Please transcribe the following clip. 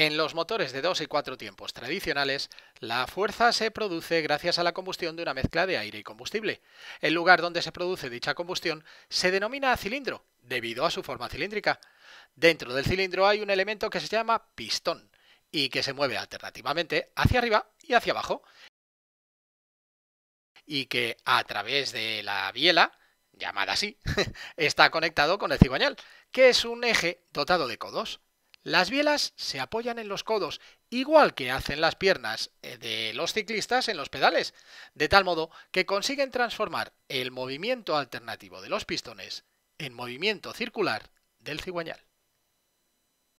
En los motores de dos y cuatro tiempos tradicionales, la fuerza se produce gracias a la combustión de una mezcla de aire y combustible. El lugar donde se produce dicha combustión se denomina cilindro, debido a su forma cilíndrica. Dentro del cilindro hay un elemento que se llama pistón y que se mueve alternativamente hacia arriba y hacia abajo, y que a través de la biela, llamada así, está conectado con el cigüeñal, que es un eje dotado de codos. Las bielas se apoyan en los codos, igual que hacen las piernas eh, de los ciclistas en los pedales, de tal modo que consiguen transformar el movimiento alternativo de los pistones en movimiento circular del cigüeñal.